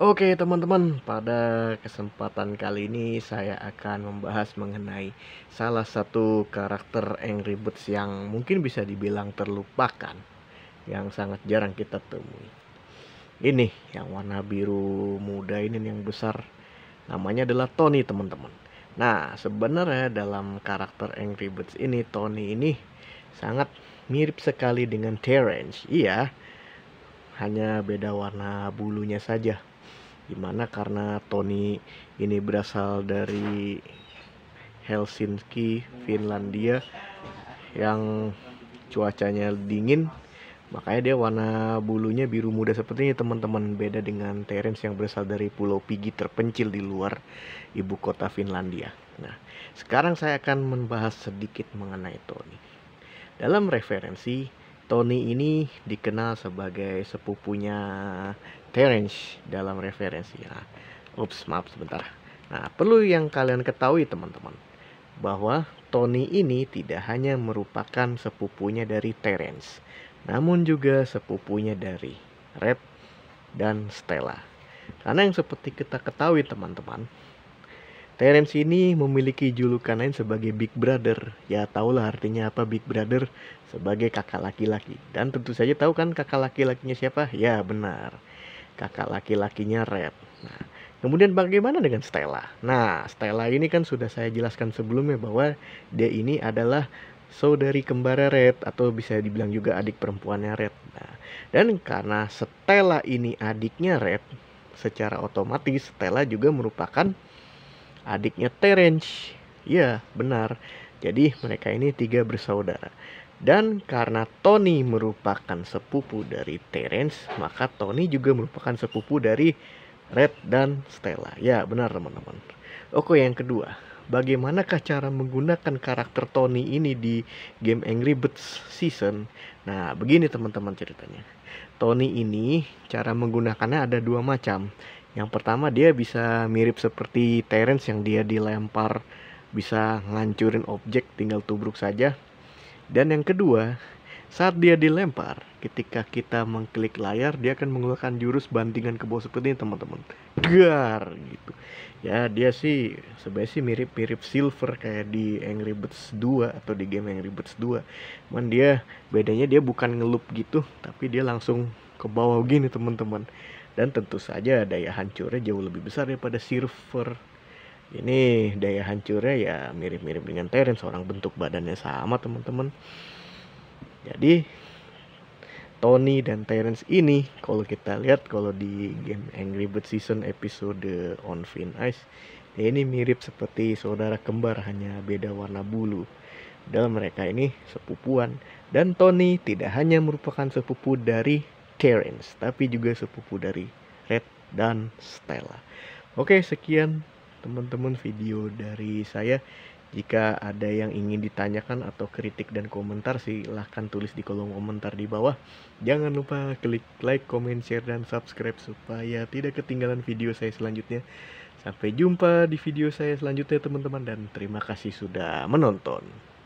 Oke teman-teman, pada kesempatan kali ini saya akan membahas mengenai salah satu karakter Angry Birds yang mungkin bisa dibilang terlupakan yang sangat jarang kita temui. Ini yang warna biru muda ini yang besar namanya adalah Tony teman-teman. Nah, sebenarnya dalam karakter Angry Birds ini Tony ini sangat mirip sekali dengan Terence. Iya. Hanya beda warna bulunya saja gimana karena Tony ini berasal dari Helsinki, Finlandia yang cuacanya dingin makanya dia warna bulunya biru muda seperti ini teman-teman beda dengan Terence yang berasal dari pulau Pigi terpencil di luar ibu kota Finlandia nah sekarang saya akan membahas sedikit mengenai Tony dalam referensi Tony ini dikenal sebagai sepupunya Terence dalam referensi. Nah, ups, maaf sebentar. Nah, perlu yang kalian ketahui teman-teman bahwa Tony ini tidak hanya merupakan sepupunya dari Terence, namun juga sepupunya dari Red dan Stella. Karena yang seperti kita ketahui teman-teman, Terence ini memiliki julukan lain sebagai Big Brother. Ya tahulah artinya apa Big Brother sebagai kakak laki-laki. Dan tentu saja tahu kan kakak laki-lakinya siapa? Ya benar kakak laki-lakinya Red. Nah, kemudian bagaimana dengan Stella? Nah, Stella ini kan sudah saya jelaskan sebelumnya bahwa dia ini adalah saudari kembar Red atau bisa dibilang juga adik perempuannya Red. Nah, dan karena Stella ini adiknya Red, secara otomatis Stella juga merupakan adiknya Terence. Ya, benar. Jadi mereka ini tiga bersaudara. Dan karena Tony merupakan sepupu dari Terence, maka Tony juga merupakan sepupu dari Red dan Stella. Ya, benar teman-teman. Oke, yang kedua. Bagaimanakah cara menggunakan karakter Tony ini di game Angry Birds Season? Nah, begini teman-teman ceritanya. Tony ini cara menggunakannya ada dua macam. Yang pertama dia bisa mirip seperti Terence yang dia dilempar bisa ngancurin objek tinggal tubruk saja dan yang kedua, saat dia dilempar, ketika kita mengklik layar, dia akan mengeluarkan jurus bantingan ke bawah seperti ini, teman-teman. Gar gitu. Ya, dia sih sebenarnya sih mirip-mirip silver kayak di Angry Birds 2 atau di game Angry Birds 2. Cuman dia bedanya dia bukan ngelup gitu, tapi dia langsung ke bawah gini, teman-teman. Dan tentu saja daya hancurnya jauh lebih besar daripada silver ini daya hancurnya ya mirip-mirip dengan Terence orang bentuk badannya sama teman-teman jadi Tony dan Terence ini kalau kita lihat kalau di game Angry Birds Season episode On Fin Ice ya ini mirip seperti saudara kembar hanya beda warna bulu Dalam mereka ini sepupuan dan Tony tidak hanya merupakan sepupu dari Terence tapi juga sepupu dari Red dan Stella Oke, sekian teman-teman video dari saya. Jika ada yang ingin ditanyakan atau kritik dan komentar silahkan tulis di kolom komentar di bawah. Jangan lupa klik like, comment, share, dan subscribe supaya tidak ketinggalan video saya selanjutnya. Sampai jumpa di video saya selanjutnya teman-teman dan terima kasih sudah menonton.